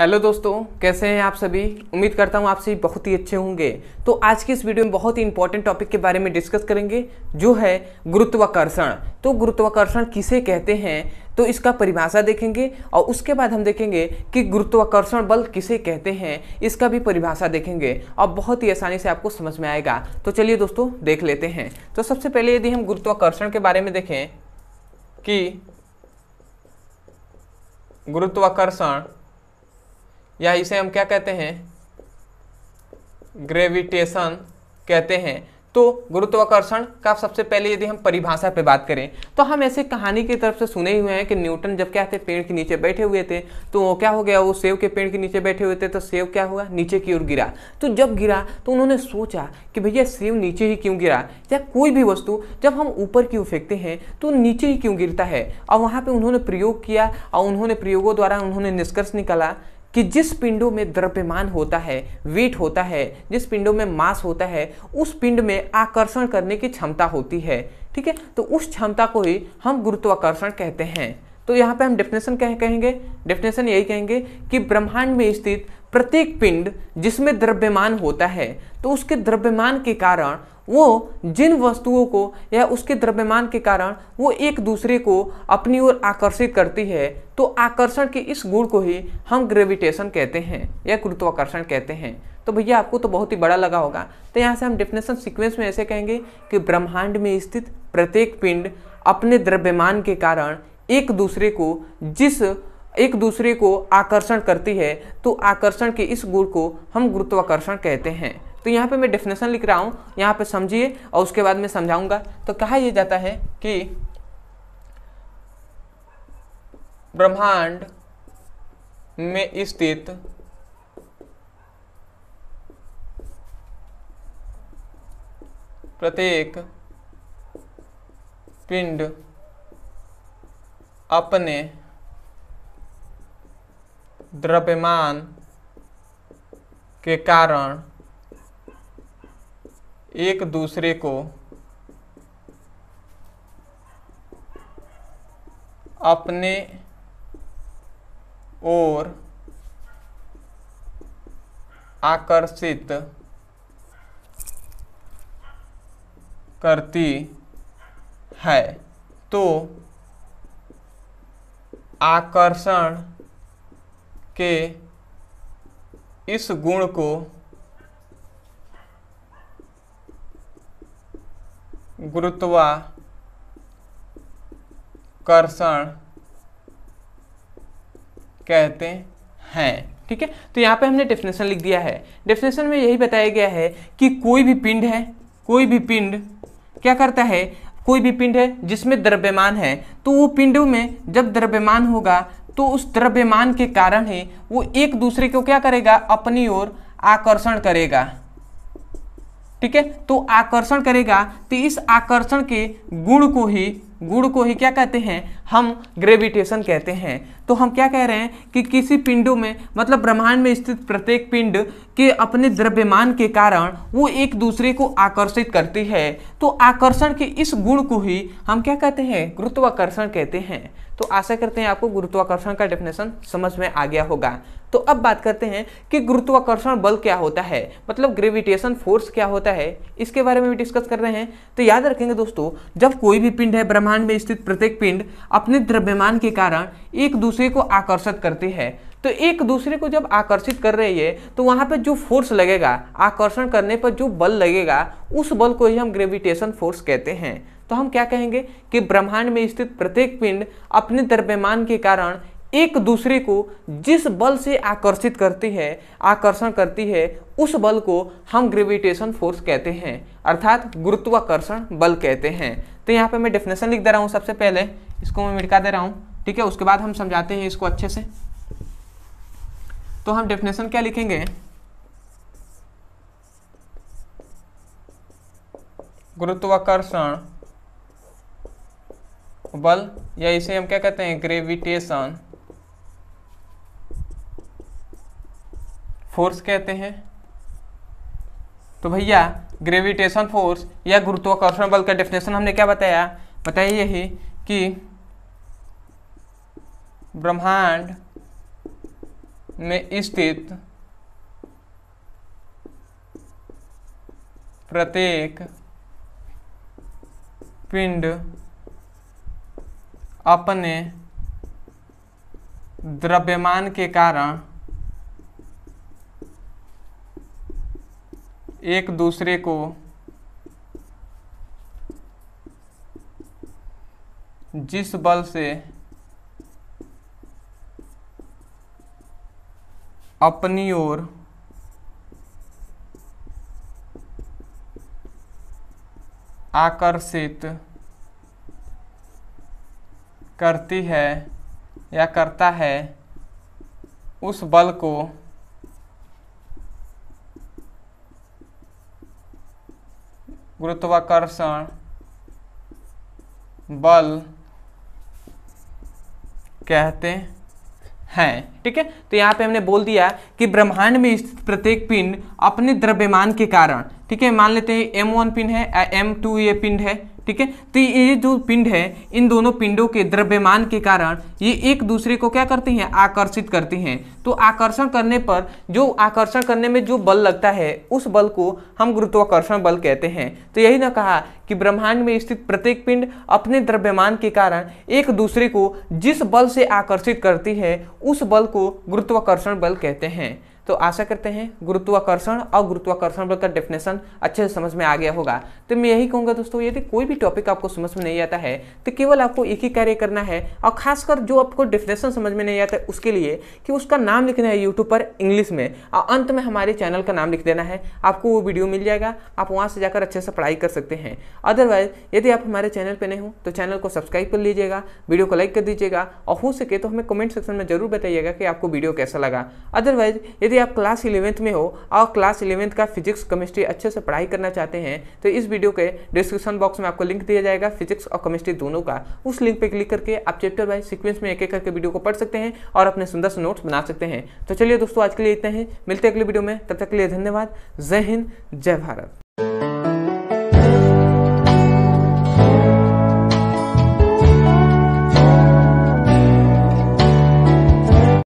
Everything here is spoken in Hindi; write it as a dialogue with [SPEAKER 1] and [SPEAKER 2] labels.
[SPEAKER 1] हेलो दोस्तों कैसे हैं आप सभी उम्मीद करता हूं आप सभी बहुत ही अच्छे होंगे तो आज की इस वीडियो में बहुत ही इंपॉर्टेंट टॉपिक के बारे में डिस्कस करेंगे जो है गुरुत्वाकर्षण तो गुरुत्वाकर्षण किसे कहते हैं तो इसका परिभाषा देखेंगे और उसके बाद हम देखेंगे कि गुरुत्वाकर्षण बल किसे कहते हैं इसका भी परिभाषा देखेंगे और बहुत ही आसानी से आपको समझ में आएगा तो चलिए दोस्तों देख लेते हैं तो सबसे पहले यदि हम गुरुत्वाकर्षण के बारे में देखें कि गुरुत्वाकर्षण या इसे हम क्या कहते हैं ग्रेविटेशन कहते हैं तो गुरुत्वाकर्षण का सबसे पहले यदि हम परिभाषा पे बात करें तो हम ऐसे कहानी की तरफ से सुने हुए हैं कि न्यूटन जब क्या थे पेड़ के नीचे बैठे हुए थे तो वो क्या हो गया वो सेब के पेड़ के नीचे बैठे हुए थे तो सेब क्या हुआ नीचे की ओर गिरा तो जब गिरा तो उन्होंने सोचा कि भैया सेब नीचे ही क्यों गिरा या कोई भी वस्तु जब हम ऊपर की ओर फेंकते हैं तो नीचे ही क्यों गिरता है और वहाँ पर उन्होंने प्रयोग किया और उन्होंने प्रयोगों द्वारा उन्होंने निष्कर्ष निकाला कि जिस पिंडों में द्रव्यमान होता है वेट होता है जिस पिंडों में मास होता है उस पिंड में आकर्षण करने की क्षमता होती है ठीक है तो उस क्षमता को ही हम गुरुत्वाकर्षण कहते हैं तो यहाँ पे हम डेफिनेशन कह कहेंगे डेफिनेशन यही कहेंगे कि ब्रह्मांड में स्थित प्रत्येक पिंड जिसमें द्रव्यमान होता है तो उसके द्रव्यमान के कारण वो जिन वस्तुओं को या उसके द्रव्यमान के कारण वो एक दूसरे को अपनी ओर आकर्षित करती है तो आकर्षण के इस गुण को ही हम ग्रेविटेशन कहते हैं या गुरुत्वाकर्षण कहते हैं तो भैया आपको तो बहुत ही बड़ा लगा होगा तो यहाँ से हम डेफिनेशन सीक्वेंस में ऐसे कहेंगे कि ब्रह्मांड में स्थित प्रत्येक पिंड अपने द्रव्यमान के कारण एक दूसरे को जिस एक दूसरे को आकर्षण करती है तो आकर्षण के इस गुण को हम गुरुत्वाकर्षण कहते हैं तो यहाँ पे मैं डेफिनेशन लिख रहा हूँ यहाँ पे समझिए और उसके बाद मैं समझाऊंगा तो कहा यह जाता है कि ब्रह्मांड में
[SPEAKER 2] स्थित प्रत्येक पिंड अपने द्रव्यमान के कारण एक दूसरे को अपने ओर आकर्षित करती है तो आकर्षण के इस गुण को गुरुत्वाकर्षण
[SPEAKER 1] कहते हैं ठीक है तो यहां पे हमने डेफिनेशन लिख दिया है डेफिनेशन में यही बताया गया है कि कोई भी पिंड है कोई भी पिंड क्या करता है कोई भी पिंड है जिसमें द्रव्यमान है तो वो पिंड में जब द्रव्यमान होगा तो उस द्रव्यमान के कारण ही वो एक दूसरे को क्या करेगा अपनी ओर आकर्षण करेगा ठीक है तो आकर्षण करेगा तो इस आकर्षण के गुण को ही गुण को ही क्या कहते हैं हम ग्रेविटेशन कहते हैं तो हम क्या कह रहे हैं कि किसी पिंडों में मतलब ब्रह्मांड में स्थित प्रत्येक पिंड के अपने द्रव्यमान के कारण वो एक दूसरे को आकर्षित करती है तो आकर्षण के इस गुण को ही हम क्या कहते हैं गुरुत्वाकर्षण कहते हैं तो आशा करते हैं आपको गुरुत्वाकर्षण का डेफिनेशन समझ में आ गया होगा तो अब बात करते हैं कि गुरुत्वाकर्षण बल क्या होता है मतलब ग्रेविटेशन फोर्स क्या होता है इसके बारे में भी डिस्कस कर रहे हैं तो याद रखेंगे दोस्तों जब कोई भी पिंड है ब्रह्मांड में स्थित प्रत्येक पिंड अपने द्रव्यमान के कारण एक दूसरे को आकर्षित करती है तो एक दूसरे को जब आकर्षित कर रही है तो वहाँ पर जो फोर्स लगेगा आकर्षण करने पर जो बल लगेगा उस बल को ही हम ग्रेविटेशन फोर्स कहते हैं तो हम क्या कहेंगे कि ब्रह्मांड में स्थित प्रत्येक पिंड अपने द्रव्यमान के कारण एक दूसरे को जिस बल से आकर्षित करती है आकर्षण करती है उस बल को हम ग्रेविटेशन फोर्स कहते हैं अर्थात गुरुत्वाकर्षण बल कहते हैं तो यहाँ पे मैं डेफिनेशन लिख दे रहा हूँ सबसे पहले इसको मैं मिटका दे रहा हूँ ठीक है उसके बाद हम समझाते हैं इसको अच्छे से तो हम डेफिनेशन क्या लिखेंगे
[SPEAKER 2] गुरुत्वाकर्षण बल या इसे हम क्या कहते हैं ग्रेविटेशन फोर्स कहते हैं तो भैया ग्रेविटेशन फोर्स या गुरुत्वाकर्षण बल का डेफिनेशन हमने क्या बताया बताया यही कि ब्रह्मांड में स्थित प्रत्येक पिंड अपने द्रव्यमान के कारण एक दूसरे को जिस बल से अपनी ओर आकर्षित करती है या करता है उस बल को गुरुत्वाकर्षण बल
[SPEAKER 1] कहते हैं ठीक है तो यहाँ पे हमने बोल दिया कि ब्रह्मांड में स्थित प्रत्येक पिंड अपने द्रव्यमान के कारण ठीक है मान लेते हैं एम वन पिंड है एम टू ये पिंड है ठीक है तो ये जो पिंड है इन दोनों पिंडों के द्रव्यमान के कारण ये एक दूसरे को क्या करती हैं आकर्षित करती हैं तो आकर्षण करने पर जो आकर्षण करने में जो बल लगता है उस बल को हम गुरुत्वाकर्षण बल कहते हैं तो यही ना कहा कि ब्रह्मांड में स्थित प्रत्येक पिंड अपने द्रव्यमान के कारण एक दूसरे को जिस बल से आकर्षित करती है उस बल को गुरुत्वाकर्षण बल कहते हैं तो आशा करते हैं गुरुत्वाकर्षण और गुरुत्वाकर्षण बल का डेफिनेशन अच्छे से समझ में आ गया होगा तो मैं यही कहूँगा दोस्तों यदि कोई भी टॉपिक आपको समझ में नहीं आता है तो केवल आपको एक ही कार्य करना है और खासकर जो आपको डेफिनेशन समझ में नहीं आता है उसके लिए कि उसका नाम लिखना है यूट्यूब पर इंग्लिश में और अंत में हमारे चैनल का नाम लिख देना है आपको वो वीडियो मिल जाएगा आप वहाँ से जाकर अच्छे से पढ़ाई कर सकते हैं अदरवाइज यदि आप हमारे चैनल पर नहीं हो तो चैनल को सब्सक्राइब कर लीजिएगा वीडियो को लाइक कर दीजिएगा और हो सके तो हमें कमेंट सेक्शन में जरूर बताइएगा कि आपको वीडियो कैसा लगा अदरवाइज यदि यदि आप क्लास इलेवेंथ में हो और क्लास इलेवेंथ का फिजिक्स केमिस्ट्री अच्छे से पढ़ाई करना चाहते हैं तो इस वीडियो के डिस्क्रिप्शन बॉक्स में आपको लिंक दिया जाएगा फिजिक्स और केमिस्ट्री दोनों का उस लिंक पर क्लिक करके आप चैप्टर वाइज सिक्वेंस में एक एक करके वीडियो को पढ़ सकते हैं और अपने सुंदर से नोट्स बना सकते हैं तो चलिए दोस्तों आज के लिए इतना ही मिलते हैं अगले वीडियो में तब तक के लिए धन्यवाद जय हिंद जय भारत